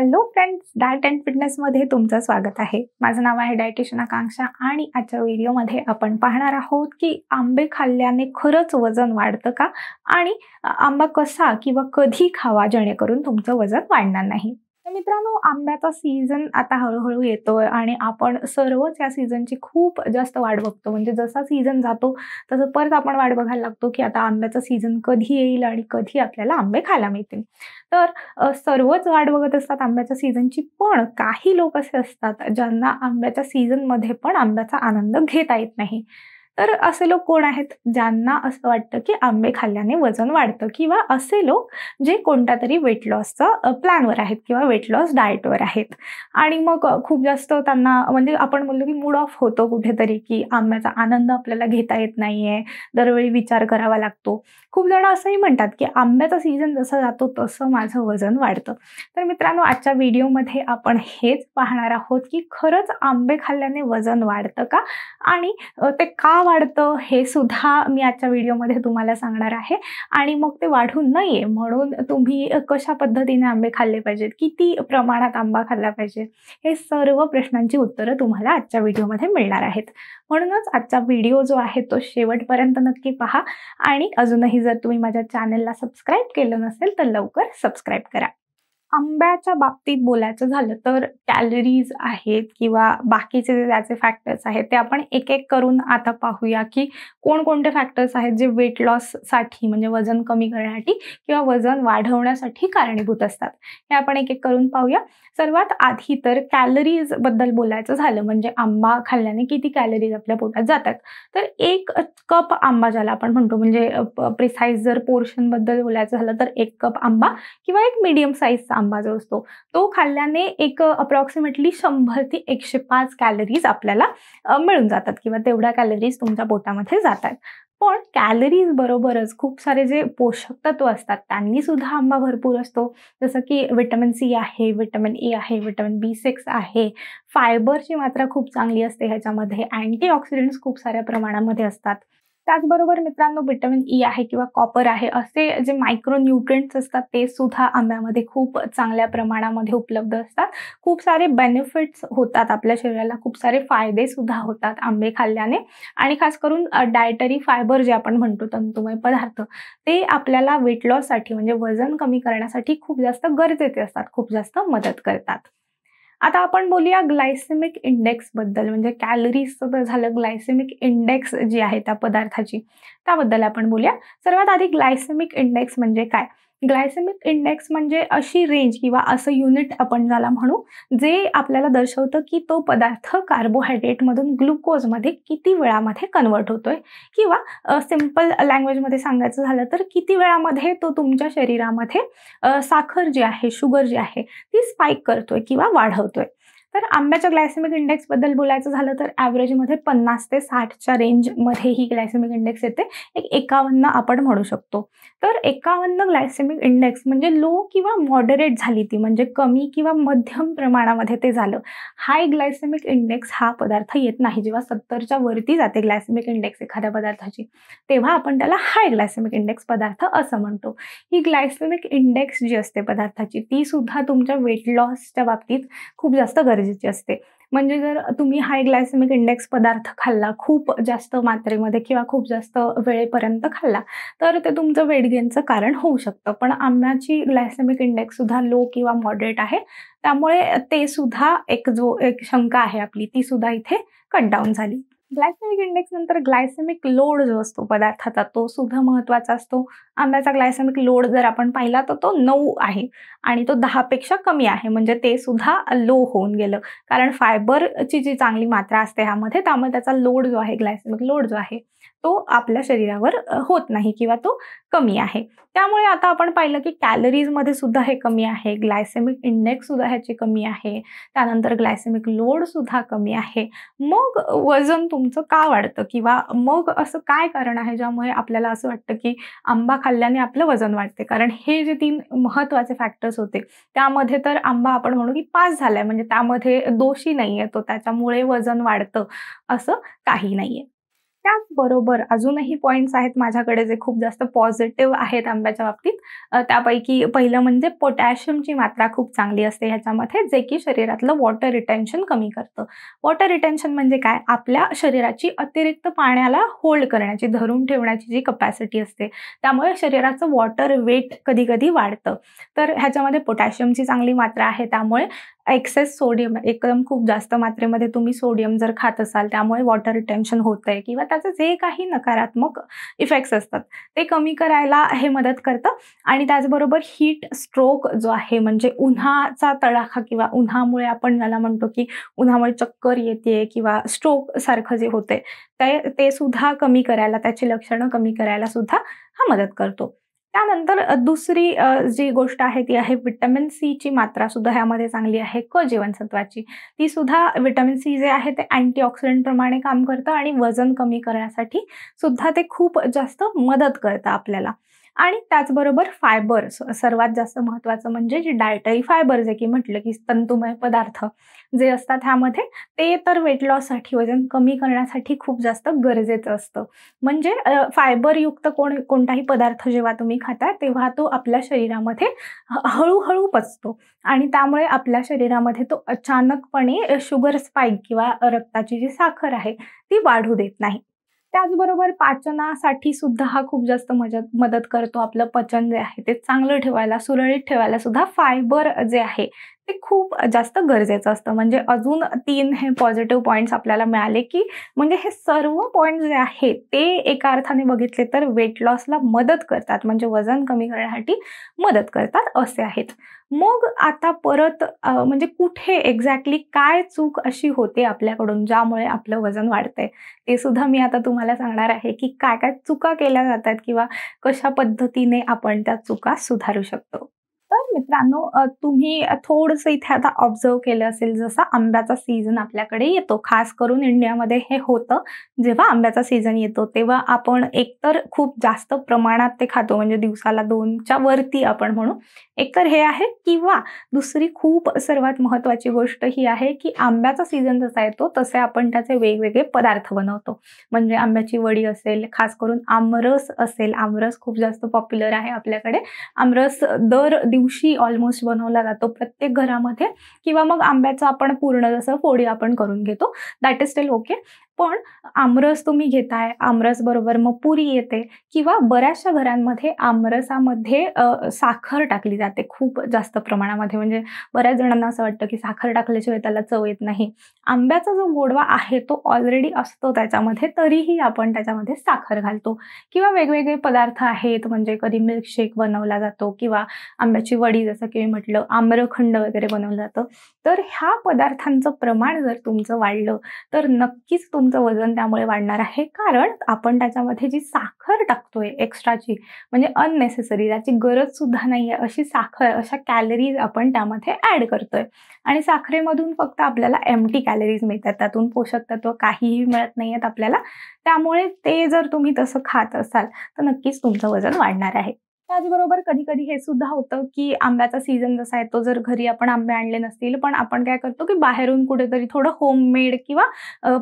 hello friends diet and फिटनेसमध्ये तुमचं स्वागत आहे माझं नाव आहे डायटिशन आकांक्षा आणि आजच्या व्हिडिओमध्ये आपण पाहणार आहोत की आंबे खाल्ल्याने खरंच वजन वाढतं का आणि आंबा कसा किंवा कधी खावा जेणेकरून तुमचं वजन वाढणार नाही मित्रांनो आंब्याचा सीझन आता हळूहळू येतोय आणि आपण सर्वच या सीझनची खूप जास्त वाट बघतो म्हणजे जसा सीझन जातो तसं परत आपण वाट बघायला लागतो की आता आंब्याचा सीझन कधी येईल आणि कधी आपल्याला आंबे खायला मिळतील तर सर्वच वाट बघत असतात आंब्याच्या सीझनची पण काही लोक असे असतात ज्यांना आंब्याच्या सीझनमध्ये पण आंब्याचा आनंद घेता येत नाही तर असे लोक कोण आहेत ज्यांना असं वाटतं की आंबे खाल्ल्याने वजन वाढतं किंवा असे लोक जे कोणत्या तरी वेट लॉसचा प्लॅनवर आहेत किंवा वेट लॉस डाएटवर आहेत आणि मग खूप जास्त त्यांना म्हणजे आपण म्हणलो की मूड ऑफ होतो कुठेतरी की आंब्याचा आनंद आपल्याला घेता येत नाहीये दरवेळी विचार करावा लागतो खूप जण असंही म्हणतात की आंब्याचा सीझन जसा जातो तसं माझं वजन वाढतं तर मित्रांनो आजच्या व्हिडिओमध्ये आपण हेच पाहणार आहोत की खरंच आंबे खाल्ल्याने वजन वाढतं का आणि ते का वाढतं हे सुद्धा मी आजच्या व्हिडिओमध्ये तुम्हाला सांगणार आहे आणि मग ते वाढू नये म्हणून तुम्ही कशा पद्धतीने आंबे खाल्ले पाहिजेत किती प्रमाणात आंबा खाल्ला पाहिजे हे सर्व प्रश्नांची उत्तरं तुम्हाला आजच्या व्हिडिओमध्ये मिळणार आहेत म्हणूनच आजचा व्हिडिओ जो आहे तो शेवटपर्यंत नक्की पहा आणि अजूनही जर तुम्ही माझ्या चॅनलला सबस्क्राईब केलं नसेल तर लवकर सबस्क्राईब करा आंब्याच्या बाबतीत बोलायचं झालं तर कॅलरीज आहेत किंवा बाकीचे जे त्याचे फॅक्टर्स आहेत ते आपण एक एक करून आता पाहूया की कोणकोणते फॅक्टर्स आहेत जे वेट लॉससाठी म्हणजे वजन कमी करण्यासाठी किंवा वजन वाढवण्यासाठी कारणीभूत असतात हे आपण एक एक करून पाहूया सर्वात आधी तर कॅलरीज बद्दल बोलायचं झालं म्हणजे आंबा खाल्ल्याने किती कॅलरीज आपल्या पोटात जातात तर एक कप आंबा ज्याला आपण म्हणतो म्हणजे प्रिसाईज जर पोर्शन बद्दल बोलायचं झालं तर एक कप आंबा किंवा एक मिडियम साईजचा आंबा जो असतो तो खाल्ल्याने एक अप्रॉक्सिमेटली शंभर ते एकशे पाच कॅलरीज आपल्याला मिळून जातात किंवा तेवढ्या कॅलरीज तुमच्या पोटामध्ये जातात पण कॅलरीज बरोबरच खूप सारे जे पोषक तत्व असतात त्यांनी सुद्धा आंबा भरपूर असतो जसं की विटॅमिन सी आहे विटॅमिन ए आहे विटॅमिन बी सिक्स आहे फायबरची मात्रा खूप चांगली असते ह्याच्यामध्ये अँटीऑक्सिडंट्स खूप साऱ्या प्रमाणामध्ये असतात त्याचबरोबर मित्रांनो विटामिन ई e आहे किंवा कॉपर आहे असे जे मायक्रो असतात ते सुद्धा आंब्यामध्ये खूप चांगल्या प्रमाणामध्ये उपलब्ध असतात खूप सारे बेनिफिट्स होतात आपल्या शरीराला खूप सारे फायदे सुद्धा होतात आंबे खाल्ल्याने आणि खास करून डायटरी फायबर जे आपण म्हणतो तंतुमय पदार्थ ते आपल्याला वेट लॉससाठी म्हणजे वजन कमी करण्यासाठी खूप जास्त गरजेचे असतात खूप जास्त मदत करतात आता आपण बोलूया ग्लायसेमिक इंडेक्स बद्दल म्हणजे कॅलरीजचं तर झालं ग्लायसेमिक इंडेक्स जी आहे त्या पदार्थाची त्याबद्दल आपण बोलूया सर्वात आधी ग्लायसेमिक इंडेक्स म्हणजे काय ग्लायसेमिक इंडेक्स म्हणजे अशी रेंज किंवा असं युनिट आपण झाला म्हणू जे आपल्याला दर्शवतं की तो पदार्थ कार्बोहायड्रेटमधून ग्लुकोजमध्ये किती वेळामध्ये कन्वर्ट होतोय किंवा सिम्पल लँग्वेजमध्ये सांगायचं झालं तर किती वेळामध्ये तो तुमच्या शरीरामध्ये साखर जी आहे शुगर जी आहे ती स्पाईक करतोय किंवा वाढवतोय तर आंब्याच्या ग्लायसेमिक इंडेक्स बद्दल बोलायचं झालं तर ॲव्हरेजमध्ये पन्नास ते साठच्या रेंजमध्ये ही ग्लायसेमिक इंडेक्स येते एक एकावन्न आपण म्हणू शकतो तर एकावन्न ग्लायसेमिक इंडेक्स म्हणजे लो किंवा मॉडरेट झाली ती म्हणजे कमी किंवा मध्यम प्रमाणामध्ये ते झालं हाय ग्लायसेमिक इंडेक्स हा पदार्थ येत नाही जेव्हा सत्तरच्या वरती जाते ग्लायसेमिक इंडेक्स एखाद्या पदार्थाची तेव्हा आपण त्याला हाय ग्लायसेमिक इंडेक्स पदार्थ असं म्हणतो ही ग्लायसेमिक इंडेक्स जी असते पदार्थाची ती सुद्धा तुमच्या वेट लॉसच्या बाबतीत खूप जास्त गरज गरजेची असते म्हणजे जर तुम्ही हाय ग्लायसेमिक इंडेक्स पदार्थ खाल्ला खूप जास्त मात्रेमध्ये किंवा खूप जास्त वेळेपर्यंत खाल्ला तर ते तुमचं वेट गेनचं कारण होऊ शकतं पण आंब्याची ग्लायसेमिक इंडेक्स सुद्धा लो किंवा मॉडरेट आहे त्यामुळे ते सुद्धा एक जो एक शंका आहे आपली ती सुद्धा इथे कट डाऊन झाली ग्लायसेमिक इंडेक्स नंतर ग्लायसेमिक लोड जो असतो पदार्थाचा तो सुद्धा महत्त्वाचा असतो आंब्याचा ग्लायसेमिक लोड जर आपण पाहिला तर तो नऊ आहे आणि तो दहापेक्षा कमी आहे म्हणजे ते सुद्धा लो होऊन गेलं कारण फायबरची जी चांगली मात्रा असते ह्यामध्ये त्यामुळे त्याचा लोड जो आहे ग्लायसेमिक लोड जो आहे तो आपल्या शरीरावर होत नाही किंवा तो कमी आहे त्यामुळे आता आपण पाहिलं की कॅलरीजमध्ये सुद्धा हे कमी आहे ग्लायसेमिक इंडेक्स सुद्धा ह्याची कमी आहे त्यानंतर ग्लायसेमिक लोड सुद्धा कमी आहे मग वजन तुमचं का वाढतं किंवा मग असं काय कारण आहे ज्यामुळे आपल्याला असं वाटतं की आंबा खाल्ल्याने आपलं वजन वाढते कारण हे जे तीन महत्वाचे फॅक्टर्स होते त्यामध्ये तर आंबा आपण म्हणू की पास झालाय म्हणजे त्यामध्ये दोषी नाही तो त्याच्यामुळे वजन वाढतं असं काही नाही त्याचबरोबर अजूनही पॉईंट्स आहेत माझ्याकडे जे खूप जास्त पॉझिटिव्ह आहेत आंब्याच्या बाबतीत त्यापैकी पहिलं म्हणजे पोटॅशियमची मात्रा खूप चांगली असते ह्याच्यामध्ये जे की शरीरातलं वॉटर रिटेन्शन कमी करतं वॉटर रिटेन्शन म्हणजे काय आपल्या शरीराची अतिरिक्त पाण्याला होल्ड करण्याची धरून ठेवण्याची जी कपॅसिटी असते त्यामुळे शरीराचं वॉटर वेट कधी कधी वाढतं तर ह्याच्यामध्ये पोटॅशियमची चांगली मात्रा आहे त्यामुळे एक्सेस सोडियम एकदम खूप जास्त मात्रेमध्ये तुम्ही सोडियम जर खात असाल त्यामुळे वॉटर रिटेन्शन होत आहे किंवा त्याचे जे काही नकारात्मक इफेक्ट्स असतात ते कमी करायला हे मदत करतं आणि त्याचबरोबर हीट स्ट्रोक जो आहे म्हणजे उन्हाचा तडाखा किंवा उन्हामुळे आपण ज्याला म्हणतो की उन्हामुळे चक्कर येते किंवा स्ट्रोक सारखं जे होते ते ते सुद्धा कमी करायला त्याची लक्षणं कमी करायला सुद्धा हा मदत करतो त्यानंतर दुसरी जी गोष्ट आहे ती आहे विटॅमिन सीची मात्रा सुद्धा ह्यामध्ये चांगली आहे क जीवनसत्वाची ती सुद्धा विटॅमिन सी जे आहे ते अँटीऑक्सिडंट प्रमाणे काम करतं आणि वजन कमी करण्यासाठी सुद्धा ते खूप जास्त मदत करतं आपल्याला आणि त्याचबरोबर फायबर सर्वात जास्त महत्त्वाचं म्हणजे जे डायटरी फायबर जे की म्हटलं की तंतुमय पदार्थ जे असतात ह्यामध्ये ते तर वेट लॉससाठी वजन कमी करण्यासाठी खूप जास्त गरजेचं असतं म्हणजे फायबरयुक्त कोण कोणताही पदार्थ जेव्हा तुम्ही खाता तेव्हा तो आपल्या शरीरामध्ये हळूहळू पचतो आणि त्यामुळे आपल्या शरीरामध्ये तो अचानकपणे शुगर स्पाईक किंवा रक्ताची जी साखर आहे ती वाढू देत नाही त्याचबरोबर पाचनासाठी सुद्धा हा खूप जास्त मदत मदत करतो आपलं पचन जे आहे ते चांगलं ठेवायला सुरळीत ठेवायला सुद्धा फायबर जे आहे ते खूप जास्त गरजेचं असतं म्हणजे अजून तीन हे पॉझिटिव्ह पॉईंट्स आपल्याला मिळाले की म्हणजे हे सर्व पॉईंट जे आहेत ते एका अर्थाने बघितले तर वेट लॉसला मदत करतात म्हणजे वजन कमी करण्यासाठी मदत करतात असे आहेत मग आता परत म्हणजे कुठे एक्झॅक्टली काय चूक अशी होते आपल्याकडून ज्यामुळे आपलं वजन वाढतंय ते सुद्धा मी आता तुम्हाला सांगणार आहे की काय काय चुका केल्या जातात किंवा कशा पद्धतीने आपण त्या चुका सुधारू शकतो तर मित्रांनो तुम्ही थोडस इथे आता ऑब्झर्व केलं असेल जसा आंब्याचा सीझन आपल्याकडे येतो खास करून इंडियामध्ये हे होतं जेव्हा आंब्याचा सीझन येतो तेव्हा आपण एकतर खूप जास्त प्रमाणात ते खातो म्हणजे दिवसाला दोनच्या वरती आपण म्हणू एकतर हे आहे किंवा दुसरी खूप सर्वात महत्वाची गोष्ट ही आहे की आंब्याचा सीझन जसा येतो तसे आपण त्याचे वेगवेगळे पदार्थ बनवतो म्हणजे आंब्याची वडी असेल खास करून आमरस असेल आमरस खूप जास्त पॉप्युलर आहे आपल्याकडे आमरस दर दिवस दिवशी ऑलमोस्ट बनवला जातो प्रत्येक घरामध्ये किंवा मग आंब्याचं आपण पूर्ण जसं फोडी आपण करून घेतो दॅट इज स्टील ओके पण आमरस तुम्ही घेताय आमरस बरोबर मग पुरी येते किंवा बऱ्याचशा घरांमध्ये आमरसामध्ये साखर टाकली जाते खूप जास्त प्रमाणामध्ये म्हणजे बऱ्याच जणांना असं वाटतं की साखर टाकल्याशिवाय त्याला चव येत नाही आंब्याचा जो गोडवा आहे तो ऑलरेडी असतो त्याच्यामध्ये तरीही आपण त्याच्यामध्ये साखर घालतो किंवा वेगवेगळे पदार्थ आहेत म्हणजे कधी मिल्कशेक बनवला जातो किंवा आंब्याची वडी जसं की मी म्हटलं आम्रखंड वगैरे बनवलं जातं तर ह्या पदार्थांचं प्रमाण जर तुमचं वाढलं तर नक्कीच तुम तुमचं वजन त्यामुळे वाढणार आहे कारण आपण त्याच्यामध्ये जी साखर टाकतोय एक्स्ट्राची म्हणजे अननेसेसरी त्याची गरज सुद्धा नाही आहे अशी साखर अशा कॅलरीज आपण त्यामध्ये ॲड करतोय आणि साखरेमधून फक्त आपल्याला एम टी कॅलरीज मिळतात त्यातून पोषक तत्व काहीही मिळत नाही आहेत आपल्याला त्यामुळे ते जर तुम्ही तसं खात असाल तर नक्कीच तुमचं वजन वाढणार आहे त्याचबरोबर कधी कधी हे सुद्धा होतं की आंब्याचा सीझन जसा आहे तो जर घरी आपण आंबे आणले नसतील पण आपण काय करतो की बाहेरून कुठेतरी थोडं होममेड किंवा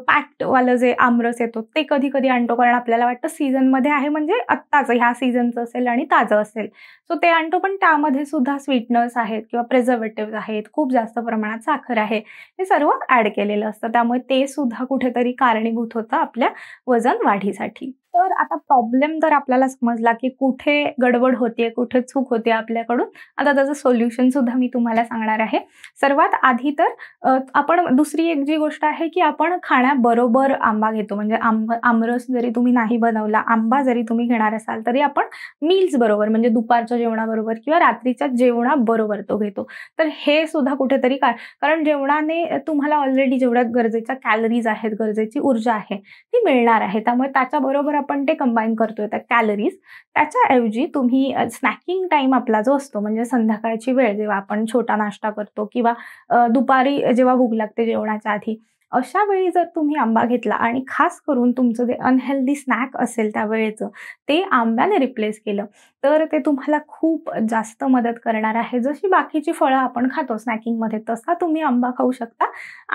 पॅक्टवालं जे आमरस येतो ते कधी कधी आणतो कारण आपल्याला वाटतं सीझनमध्ये आहे म्हणजे आत्ताचं ह्या सीझनचं असेल आणि ताजं असेल सो ते आणतो पण त्यामध्ये सुद्धा स्वीटनर्स आहेत किंवा प्रिझर्वेटिव्ह आहेत खूप जास्त प्रमाणात साखर आहे हे सर्व ऍड केलेलं असतं त्यामुळे ते सुद्धा कुठेतरी कारणीभूत होतं आपल्या वजन वाढीसाठी तर आता प्रॉब्लेम तर आपल्याला समजला की कुठे गडबड होते कुठे चूक होते आपल्याकडून आता त्याचं सोल्युशन सुद्धा मी तुम्हाला सांगणार आहे सर्वात आधी तर आपण दुसरी एक जी गोष्ट आहे की आपण खाण्याबरोबर आंबा घेतो म्हणजे आंब आमरस जरी तुम्ही नाही बनवला आंबा जरी तुम्ही घेणार असाल तरी आपण मील्स बरोबर म्हणजे दुपारच्या जेवणाबरोबर किंवा रात्रीच्या जेवणाबरोबर तो घेतो तर हे सुद्धा कुठेतरी काय कारण जेवणाने तुम्हाला ऑलरेडी जेवढ्या गरजेच्या कॅलरीज आहेत गरजेची ऊर्जा आहे ती मिळणार आहे त्यामुळे त्याच्याबरोबर आपण ते कंबाईन करतोय त्या कॅलरीज त्याच्याऐवजी तुम्ही स्नॅकिंग टाइम आपला जो असतो म्हणजे संध्याकाळची वेळ जेव्हा आपण छोटा नाश्ता करतो किंवा दुपारी जेव्हा भूक लागते जेवणाच्या आधी अशा वेळी जर तुम्ही आंबा घेतला आणि खास करून तुमचं जे अनहेल्दी स्नॅक असेल त्यावेळेचं ते आंब्याने रिप्लेस केलं तर ते तुम्हाला खूप जास्त मदत करणार आहे जशी बाकीची फळं आपण खातो स्नॅकिंगमध्ये तसा तुम्ही आंबा खाऊ शकता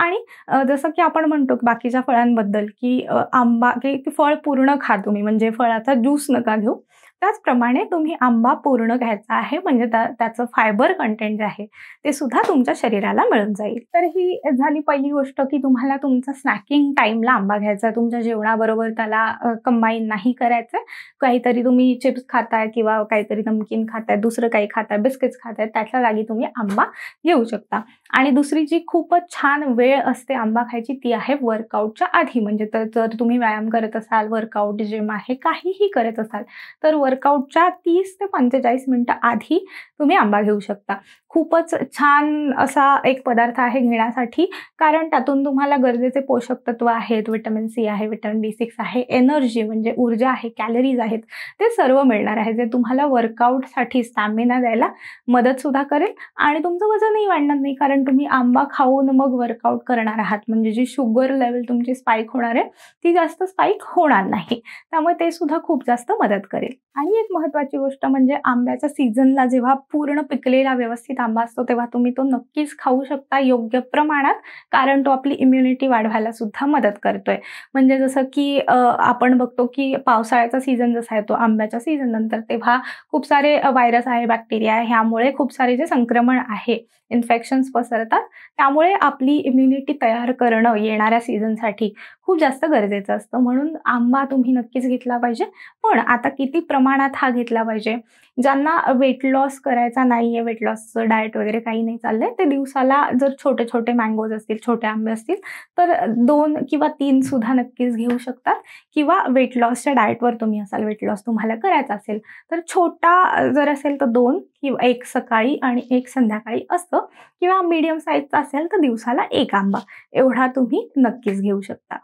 आणि जसं की आपण म्हणतो बाकीच्या फळांबद्दल की आंबा की फळ पूर्ण खा तुम्ही म्हणजे फळाचा ज्यूस नका घेऊ त्याचप्रमाणे तुम्ही आंबा पूर्ण घ्यायचा आहे म्हणजे त्याचं फायबर कंटेंट जे आहे ते सुद्धा तुमच्या शरीराला मिळून जाईल तर ही झाली पहिली गोष्ट की तुम्हाला तुमचा स्नॅकिंग टाईमला आंबा घ्यायचा तुमच्या जेवणाबरोबर त्याला कंबाईन नाही करायचं काहीतरी तुम्ही चिप्स खाताय किंवा काहीतरी नमकीन खाताय दुसरं काही खाताय बिस्किट्स खाताय त्याच्या जागी तुम्ही आंबा घेऊ शकता आणि दुसरी जी खूपच छान वेळ असते आंबा खायची ती आहे वर्कआउटच्या आधी म्हणजे तर जर तुम्ही व्यायाम करत असाल वर्कआउट जिम आहे काहीही करत असाल तर वर्क वर्कआउटच्या तीस ते पंचेचाळीस मिनटं आधी तुम्ही आंबा घेऊ शकता खूपच छान असा एक पदार्थ आहे घेण्यासाठी कारण त्यातून तुम्हाला गरजेचे पोषक तत्व आहेत विटॅमिन सी आहे विटॅमिन बी सिक्स आहे एनर्जी म्हणजे ऊर्जा आहे कॅलरीज आहेत ते सर्व मिळणार आहे जे तुम्हाला वर्कआउटसाठी स्टॅमिना द्यायला मदत सुद्धा करेल आणि तुमचं वजनही वाढणार नाही कारण तुम्ही आंबा खाऊन मग वर्कआउट करणार आहात म्हणजे जी शुगर लेवल तुमची स्पाईक होणार आहे ती जास्त स्पाईक होणार नाही त्यामुळे ते सुद्धा खूप जास्त मदत करेल आणि एक महत्वाची गोष्ट म्हणजे आंब्याच्या सीझनला जेव्हा पूर्ण पिकलेला व्यवस्थित आंबा असतो तेव्हा तुम्ही तो नक्कीच खाऊ शकता योग्य प्रमाणात कारण तो आपली इम्युनिटी वाढवायला सुद्धा मदत करतोय म्हणजे जसं की आपण बघतो की पावसाळ्याचा सीझन जसा येतो आंब्याच्या सीझन नंतर तेव्हा खूप सारे व्हायरस आहे बॅक्टेरिया आहे ह्यामुळे खूप सारे जे संक्रमण आहे इन्फेक्शन्स पसरतात त्यामुळे आपली इम्युनिटी तयार करणं येणाऱ्या सीझनसाठी खूप जास्त गरजेचं असतं म्हणून आंबा तुम्ही नक्कीच घेतला पाहिजे पण आता किती प्रमाणात हा घेतला पाहिजे ज्यांना वेट लॉस करायचा नाहीये वेट लॉसचं डाएट वगैरे काही नाही चाललंय ते दिवसाला जर छोटे छोटे मँगोज असतील छोटे आंबे असतील तर दोन किंवा तीन सुद्धा नक्कीच घेऊ शकतात किंवा वेट लॉसच्या डाएटवर तुम्ही असाल वेट लॉस तुम्हाला करायचा असेल तर छोटा जर असेल तर दोन किंवा एक सकाळी आणि एक संध्याकाळी असतं किंवा मीडियम साईजचा असेल तर दिवसाला एक आंबा एवढा तुम्ही नक्कीच घेऊ शकता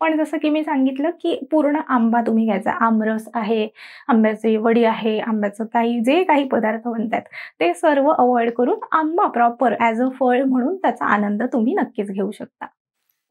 पण जसं की मी सांगितलं की पूर्ण आंबा तुम्ही घ्यायचा आमरस आहे आंब्याची वडी आहे आंब्याचं काही जे काही पदार्थ बनतात ते सर्व अवॉइड करून आंबा प्रॉपर ॲज अ फळ म्हणून त्याचा आनंद तुम्ही नक्कीच घेऊ शकता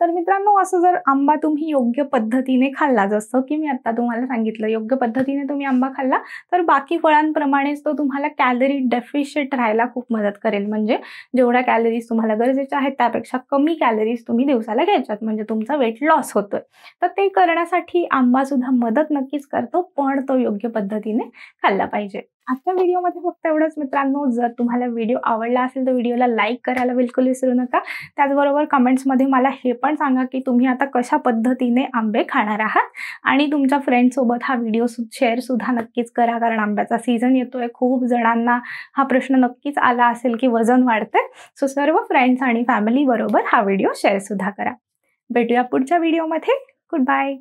तर मित्रांनो असं जर आंबा तुम्ही योग्य पद्धतीने खाल्ला जसं की मी आता तुम्हाला सांगितलं योग्य पद्धतीने तुम्ही आंबा खाल्ला तर बाकी फळांप्रमाणेच तो तुम्हाला कॅलरी डेफिशिएट राहायला खूप मदत करेल म्हणजे जेवढ्या कॅलरीज तुम्हाला गरजेच्या आहेत त्यापेक्षा कमी कॅलरीज तुम्ही दिवसाला घ्यायच्यात म्हणजे तुमचा वेट लॉस होतोय तर ते करण्यासाठी आंबा सुद्धा मदत नक्कीच करतो पण तो योग्य पद्धतीने खाल्ला पाहिजे आजच्या व्हिडिओमध्ये फक्त एवढंच मित्रांनो जर तुम्हाला व्हिडिओ आवडला असेल तर व्हिडिओला लाईक करायला बिलकुल विसरू नका त्याचबरोबर कमेंट्समध्ये मला हे पण सांगा की तुम्ही आता कशा पद्धतीने आंबे खाणार आहात आणि तुमच्या फ्रेंडसोबत हा व्हिडिओ शेअरसुद्धा नक्कीच करा कारण आंब्याचा सीझन येतोय खूप जणांना हा प्रश्न नक्कीच आला असेल की वजन वाढते सो सर्व फ्रेंड्स आणि फॅमिलीबरोबर हा व्हिडिओ शेअरसुद्धा करा भेटूया पुढच्या व्हिडिओमध्ये गुड बाय